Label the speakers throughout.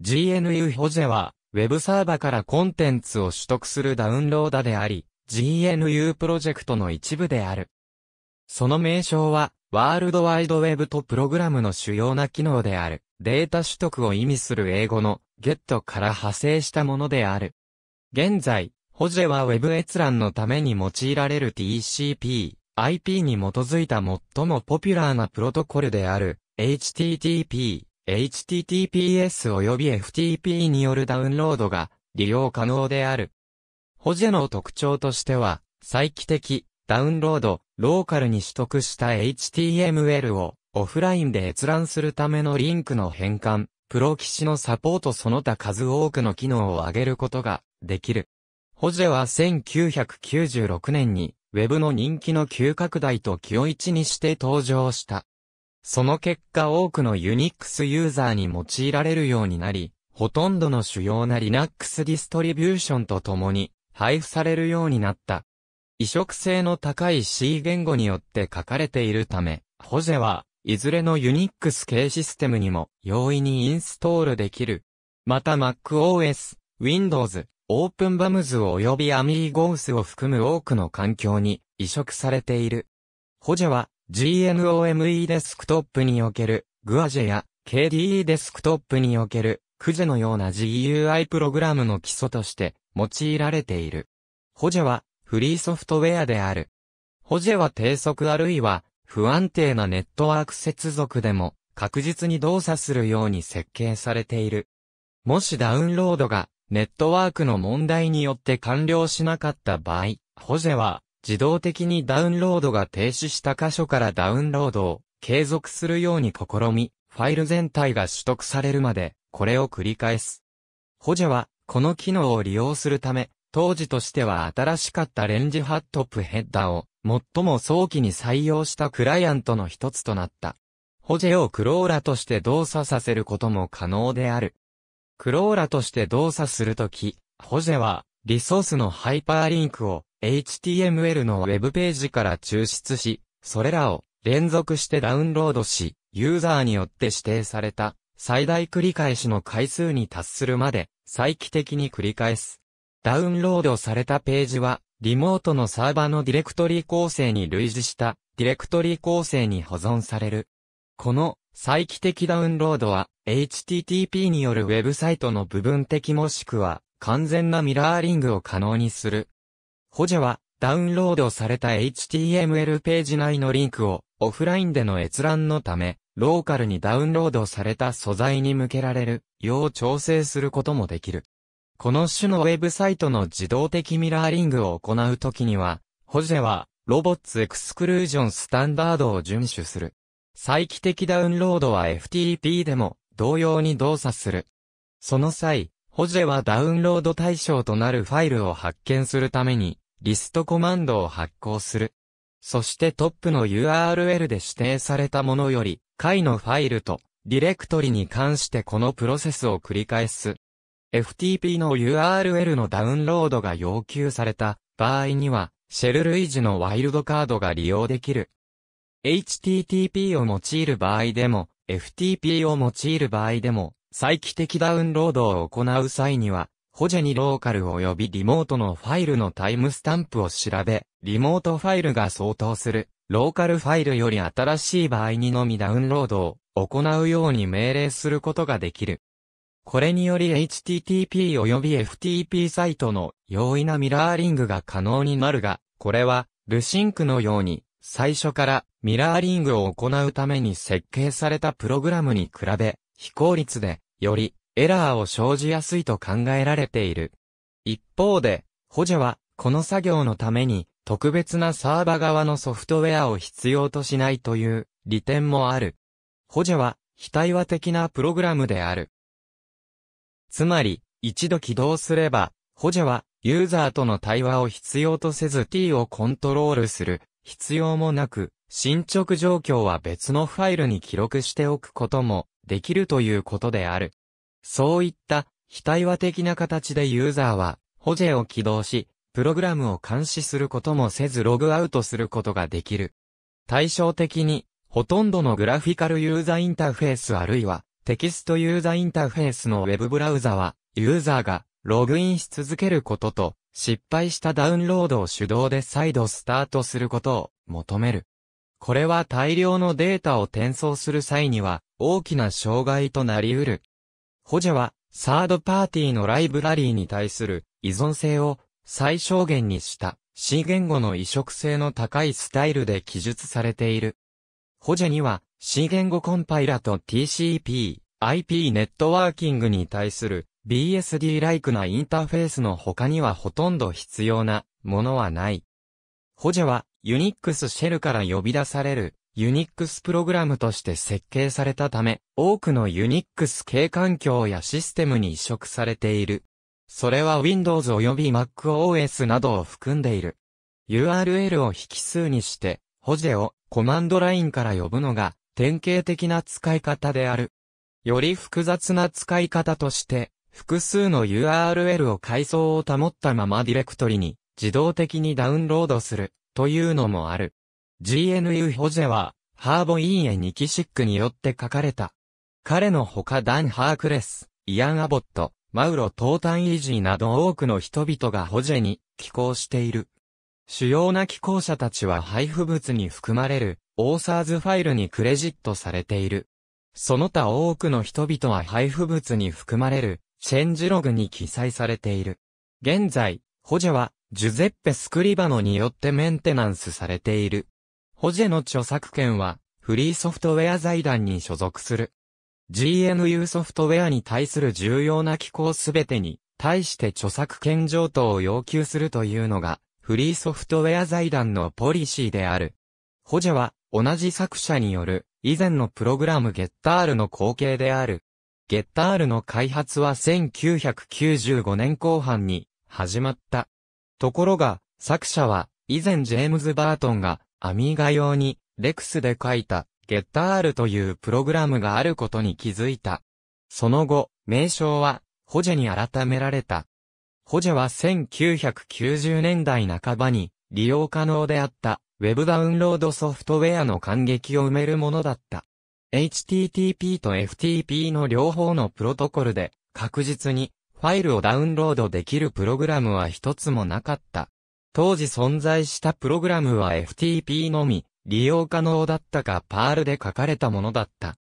Speaker 1: GNU ホェは、ウェブサーバからコンテンツを取得するダウンローダであり、GNU プロジェクトの一部である。その名称は、ワールドワイドウェブとプログラムの主要な機能である、データ取得を意味する英語の、get から派生したものである。現在、ホェは Web 閲覧のために用いられる TCP、IP に基づいた最もポピュラーなプロトコルである、HTTP、HTTPS 及び FTP によるダウンロードが利用可能である。ホジェの特徴としては、再帰的、ダウンロード、ローカルに取得した HTML をオフラインで閲覧するためのリンクの変換、プロ騎士のサポートその他数多くの機能を上げることができる。ホジェは1996年に Web の人気の急拡大と気を一にして登場した。その結果多くのユニックスユーザーに用いられるようになり、ほとんどの主要な Linux ディストリビューションとともに配布されるようになった。移植性の高い C 言語によって書かれているため、ホゼはいずれの Unix 系システムにも容易にインストールできる。また MacOS、Windows、OpenBAMS 及び AmigOS を含む多くの環境に移植されている。ホジェは GNOME デスクトップにおける g u a ェ e や KDE デスクトップにおける CUJE のような GUI プログラムの基礎として用いられている。ホジェはフリーソフトウェアである。ホジェは低速あるいは不安定なネットワーク接続でも確実に動作するように設計されている。もしダウンロードがネットワークの問題によって完了しなかった場合、ホジェは自動的にダウンロードが停止した箇所からダウンロードを継続するように試み、ファイル全体が取得されるまで、これを繰り返す。ホジェは、この機能を利用するため、当時としては新しかったレンジハットップヘッダーを、最も早期に採用したクライアントの一つとなった。ホジェをクローラとして動作させることも可能である。クローラとして動作するとき、ホジェは、リソースのハイパーリンクを HTML のウェブページから抽出し、それらを連続してダウンロードし、ユーザーによって指定された最大繰り返しの回数に達するまで再帰的に繰り返す。ダウンロードされたページは、リモートのサーバーのディレクトリ構成に類似したディレクトリ構成に保存される。この再帰的ダウンロードは HTTP によるウェブサイトの部分的もしくは完全なミラーリングを可能にする。補助は、ダウンロードされた HTML ページ内のリンクをオフラインでの閲覧のため、ローカルにダウンロードされた素材に向けられるよう調整することもできる。この種のウェブサイトの自動的ミラーリングを行うときには、ホジェは、ロボッツエクスクルージョンスタンダードを遵守する。再帰的ダウンロードは FTP でも同様に動作する。その際、ホジェはダウンロード対象となるファイルを発見するために、リストコマンドを発行する。そしてトップの URL で指定されたものより、回のファイルと、ディレクトリに関してこのプロセスを繰り返す。FTP の URL のダウンロードが要求された場合には、シェル類似のワイルドカードが利用できる。HTTP を用いる場合でも、FTP を用いる場合でも、再帰的ダウンロードを行う際には、補助にローカル及びリモートのファイルのタイムスタンプを調べ、リモートファイルが相当する、ローカルファイルより新しい場合にのみダウンロードを行うように命令することができる。これにより HTTP 及び FTP サイトの容易なミラーリングが可能になるが、これは、ルシンクのように、最初からミラーリングを行うために設計されたプログラムに比べ、非効率で、よりエラーを生じやすいと考えられている。一方で、補助は、この作業のために、特別なサーバ側のソフトウェアを必要としないという利点もある。補助は、非対話的なプログラムである。つまり、一度起動すれば、補助は、ユーザーとの対話を必要とせず t をコントロールする必要もなく、進捗状況は別のファイルに記録しておくこともできるということである。そういった非対話的な形でユーザーは、ホジェを起動し、プログラムを監視することもせずログアウトすることができる。対照的に、ほとんどのグラフィカルユーザーインターフェースあるいは、テキストユーザーインターフェースのウェブブラウザは、ユーザーがログインし続けることと、失敗したダウンロードを手動で再度スタートすることを求める。これは大量のデータを転送する際には大きな障害となり得る。ホジェはサードパーティーのライブラリーに対する依存性を最小限にした C 言語の移植性の高いスタイルで記述されている。ホジェには C 言語コンパイラと TCP、IP ネットワーキングに対する b s d ライクなインターフェースの他にはほとんど必要なものはない。ホジェはユニックスシェルから呼び出されるユニックスプログラムとして設計されたため、多くのユニックス系環境やシステムに移植されている。それは Windows 及び MacOS などを含んでいる。URL を引数にして、ホジェをコマンドラインから呼ぶのが典型的な使い方である。より複雑な使い方として、複数の URL を階層を保ったままディレクトリに自動的にダウンロードするというのもある。GNU ホゼは、ハーボ・イーエ・ニキシックによって書かれた。彼の他ダン・ハークレス、イアン・アボット、マウロ・トータン・イージーなど多くの人々がホジェに寄稿している。主要な寄稿者たちは配布物に含まれる、オーサーズファイルにクレジットされている。その他多くの人々は配布物に含まれる、チェンジログに記載されている。現在、ホジェは、ジュゼッペ・スクリバノによってメンテナンスされている。ホジェの著作権は、フリーソフトウェア財団に所属する。GNU ソフトウェアに対する重要な機構すべてに、対して著作権譲渡を要求するというのが、フリーソフトウェア財団のポリシーである。ホジェは、同じ作者による、以前のプログラムゲッタールの後継である。ゲッタールの開発は1995年後半に、始まった。ところが、作者は、以前ジェームズ・バートンが、アミーガ用に、レクスで書いた、ゲッター R というプログラムがあることに気づいた。その後、名称は、ホジェに改められた。ホジェは1990年代半ばに、利用可能であった、ウェブダウンロードソフトウェアの感激を埋めるものだった。HTTP と FTP の両方のプロトコルで、確実にファイルをダウンロードできるプログラムは一つもなかった。当時存在したプログラムは FTP のみ、利用可能だったかパールで書かれたものだった。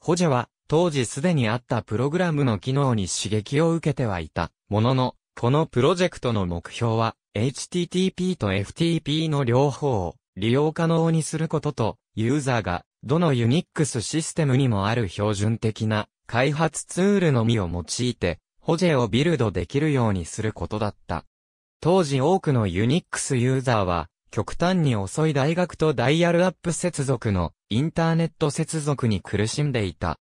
Speaker 1: ホジェは、当時すでにあったプログラムの機能に刺激を受けてはいた。ものの、このプロジェクトの目標は、HTTP と FTP の両方を利用可能にすることと、ユーザーが、どの Unix システムにもある標準的な開発ツールのみを用いて、ホジェをビルドできるようにすることだった。当時多くの Unix ユーザーは、極端に遅い大学とダイヤルアップ接続のインターネット接続に苦しんでいた。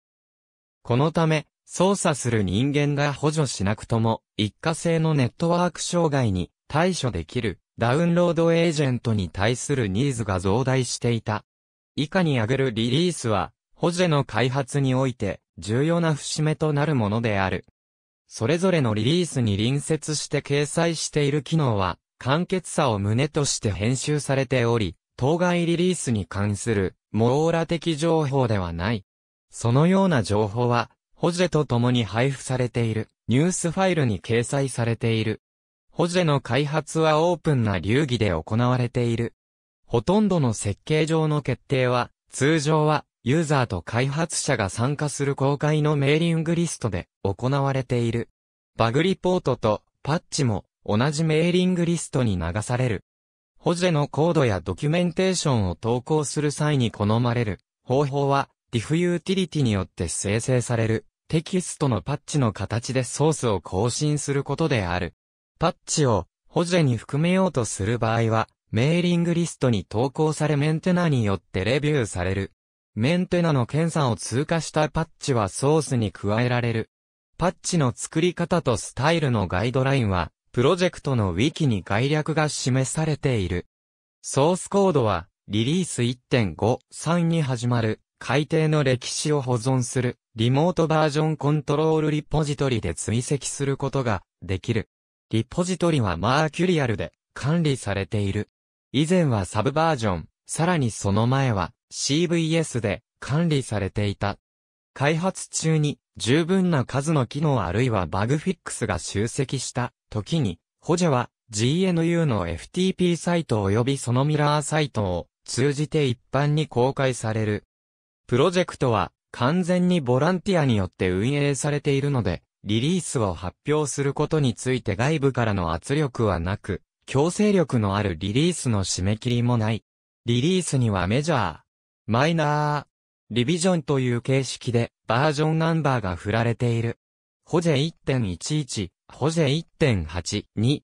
Speaker 1: このため、操作する人間が補助しなくとも、一過性のネットワーク障害に対処できるダウンロードエージェントに対するニーズが増大していた。以下に挙げるリリースは、ホジェの開発において重要な節目となるものである。それぞれのリリースに隣接して掲載している機能は、簡潔さを旨として編集されており、当該リリースに関する、網羅的情報ではない。そのような情報は、ホジェと共に配布されている、ニュースファイルに掲載されている。ホジェの開発はオープンな流儀で行われている。ほとんどの設計上の決定は、通常はユーザーと開発者が参加する公開のメーリングリストで行われている。バグリポートとパッチも同じメーリングリストに流される。ホジェのコードやドキュメンテーションを投稿する際に好まれる方法は、ディフユーティリティによって生成されるテキストのパッチの形でソースを更新することである。パッチをホジェに含めようとする場合は、メーリングリストに投稿されメンテナによってレビューされるメンテナの検査を通過したパッチはソースに加えられる。パッチの作り方とスタイルのガイドラインは、プロジェクトのウィキに概略が示されている。ソースコードは、リリース1.53に始まる、改定の歴史を保存する、リモートバージョンコントロールリポジトリで追跡することができる。リポジトリはマーキュリアルで管理されている。以前はサブバージョン、さらにその前は CVS で管理されていた。開発中に十分な数の機能あるいはバグフィックスが集積した時に、ホジャは GNU の FTP サイト及びそのミラーサイトを通じて一般に公開される。プロジェクトは完全にボランティアによって運営されているので、リリースを発表することについて外部からの圧力はなく、強制力のあるリリースの締め切りもない。リリースにはメジャー、マイナー、リビジョンという形式でバージョンナンバーが振られている。ホジェ1.11、ホジェ1.82。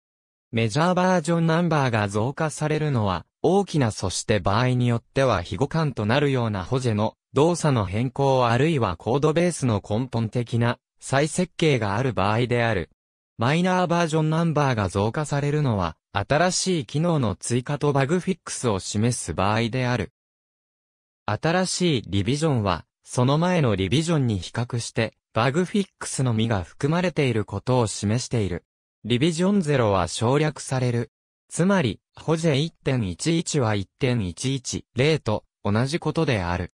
Speaker 1: メジャーバージョンナンバーが増加されるのは、大きなそして場合によっては非互換となるようなホジェの動作の変更あるいはコードベースの根本的な再設計がある場合である。マイナーバージョンナンバーが増加されるのは、新しい機能の追加とバグフィックスを示す場合である。新しいリビジョンは、その前のリビジョンに比較して、バグフィックスのみが含まれていることを示している。リビジョン0は省略される。つまり、ホジェ1.11は1.110と同じことである。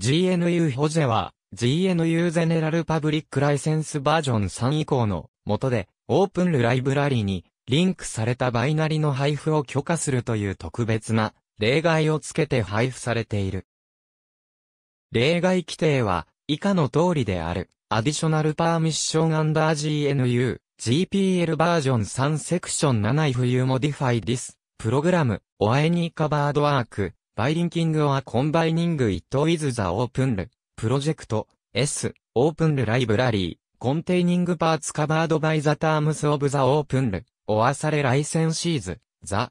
Speaker 1: GNU ホジェは GNU ゼネラルパブリックライセンスバージョン3以降の元でオープンルライブラリにリンクされたバイナリの配布を許可するという特別な例外をつけて配布されている。例外規定は、以下の通りである。アディショナルパーミッションアンダー GNU、GPL バージョン3セクション7 if you modify this, program, or any covered work, by linking or combining it with the open, project, S, open library, containing parts covered by the terms of the open, or sale licenses, the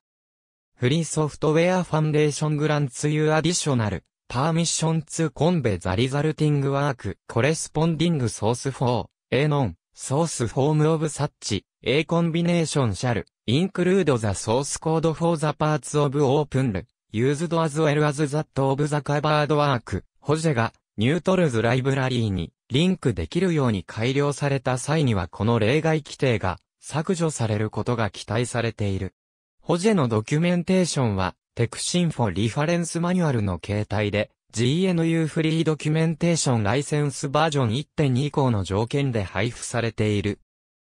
Speaker 1: Free Software Foundation grants you additional Permission to convey the resulting work corresponding source for a non source form of such a combination shall include the source code for the parts of open used as well as that of the covered work ホジェがニュートルズライブラリーにリンクできるように改良された際にはこの例外規定が削除されることが期待されている。ホジェのドキュメンテーションはテクシンフォリファレンスマニュアルの形態で、GNU フリードキュメンテーションライセンスバージョン1.2以降の条件で配布されている。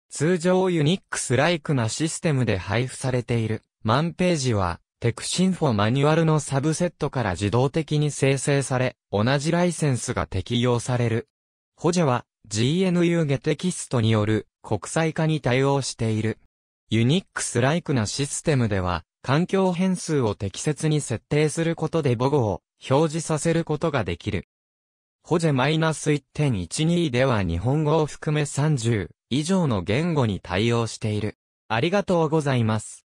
Speaker 1: 通常ユニックスライクなシステムで配布されている。ンページは、テクシンフォマニュアルのサブセットから自動的に生成され、同じライセンスが適用される。補助は、GNU ゲテキストによる国際化に対応している。ニックスライクなシステムでは、環境変数を適切に設定することで母語を表示させることができる。ホジェ -1.12 では日本語を含め30以上の言語に対応している。ありがとうございます。